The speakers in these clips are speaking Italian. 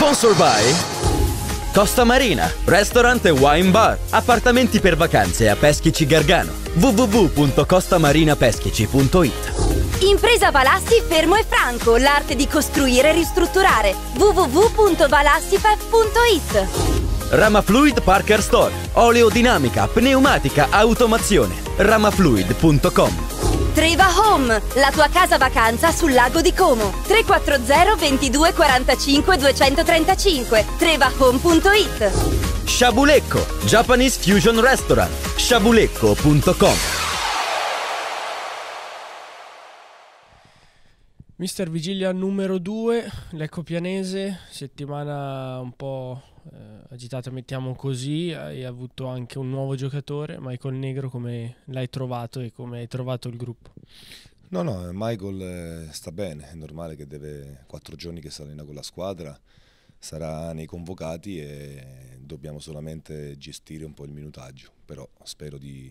Sponsor by Costa Marina, Restaurant e Wine Bar, appartamenti per vacanze a Peschici Gargano, www.costamarinapeschici.it Impresa Valassi Fermo e Franco, l'arte di costruire e ristrutturare, www.valassifef.it Ramafluid Parker Store, oleodinamica, pneumatica, automazione, ramafluid.com Treva Home, la tua casa vacanza sul lago di Como. 340 22 45 235 trevahome.it Sciabulecco, Japanese Fusion Restaurant, sciabulecco.com Mister Vigilia numero 2, Lecco Pianese, settimana un po' eh, agitata, mettiamo così, hai avuto anche un nuovo giocatore, Michael Negro, come l'hai trovato e come hai trovato il gruppo? No, no, eh, Michael eh, sta bene, è normale che deve quattro giorni che si allena con la squadra, sarà nei convocati e dobbiamo solamente gestire un po' il minutaggio, però spero di,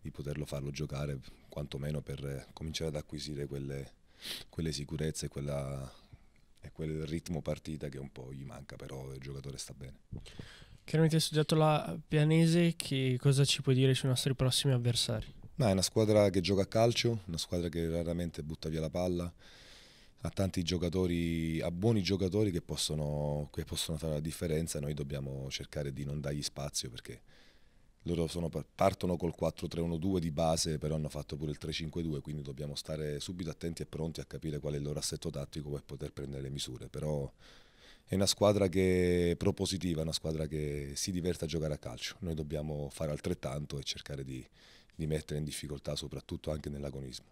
di poterlo farlo giocare quantomeno per eh, cominciare ad acquisire quelle quelle sicurezze e, quella, e quel ritmo partita che un po' gli manca, però il giocatore sta bene. Chiaramente hai studiato la Pianese, che cosa ci puoi dire sui nostri prossimi avversari? No, è una squadra che gioca a calcio, una squadra che raramente butta via la palla, ha tanti giocatori, ha buoni giocatori che possono, che possono fare la differenza, noi dobbiamo cercare di non dargli spazio perché loro sono, partono col 4-3-1-2 di base, però hanno fatto pure il 3-5-2, quindi dobbiamo stare subito attenti e pronti a capire qual è il loro assetto tattico per poter prendere le misure. Però è una squadra che è propositiva, una squadra che si diverte a giocare a calcio. Noi dobbiamo fare altrettanto e cercare di, di mettere in difficoltà soprattutto anche nell'agonismo.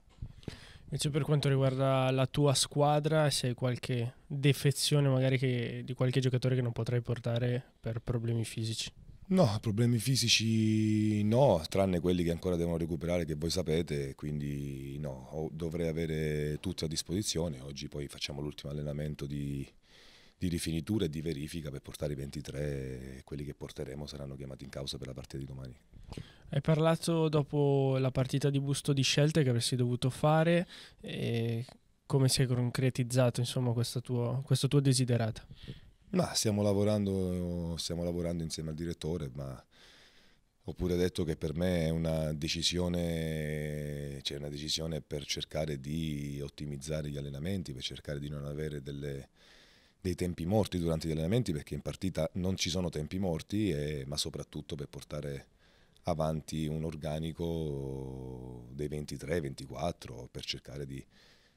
Invece per quanto riguarda la tua squadra, se hai qualche defezione magari che, di qualche giocatore che non potrai portare per problemi fisici? No, problemi fisici no, tranne quelli che ancora devono recuperare, che voi sapete, quindi no, dovrei avere tutto a disposizione. Oggi poi facciamo l'ultimo allenamento di, di rifinitura e di verifica per portare i 23 e quelli che porteremo saranno chiamati in causa per la partita di domani. Hai parlato dopo la partita di Busto di scelte che avresti dovuto fare come si è concretizzato insomma, questo, tuo, questo tuo desiderato? Ma stiamo lavorando, stiamo lavorando insieme al direttore, ma ho pure detto che per me è una decisione, cioè una decisione per cercare di ottimizzare gli allenamenti, per cercare di non avere delle, dei tempi morti durante gli allenamenti, perché in partita non ci sono tempi morti, e, ma soprattutto per portare avanti un organico dei 23-24, per cercare di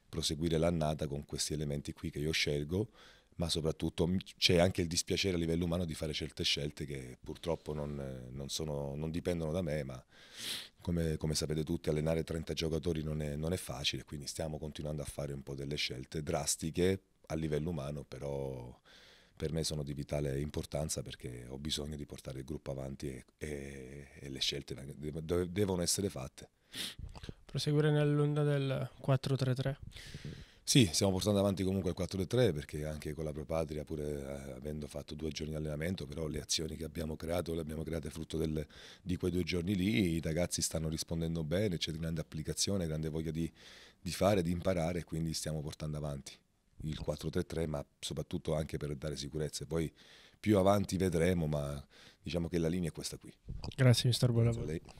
proseguire l'annata con questi elementi qui che io scelgo ma soprattutto c'è anche il dispiacere a livello umano di fare certe scelte che purtroppo non, non, sono, non dipendono da me, ma come, come, sapete tutti allenare 30 giocatori non è, non è facile, quindi stiamo continuando a fare un po' delle scelte drastiche a livello umano, però per me sono di vitale importanza perché ho bisogno di portare il gruppo avanti e, e, e le scelte devono essere fatte. Proseguire nell'onda del 4-3-3. Sì, stiamo portando avanti comunque il 4-3 perché anche con la Propatria, pur eh, avendo fatto due giorni di allenamento, però le azioni che abbiamo creato le abbiamo create frutto del, di quei due giorni lì, i ragazzi stanno rispondendo bene, c'è grande applicazione, grande voglia di, di fare, di imparare, quindi stiamo portando avanti il 4-3-3, ma soprattutto anche per dare sicurezza. Poi più avanti vedremo, ma diciamo che la linea è questa qui. Grazie, mister Buon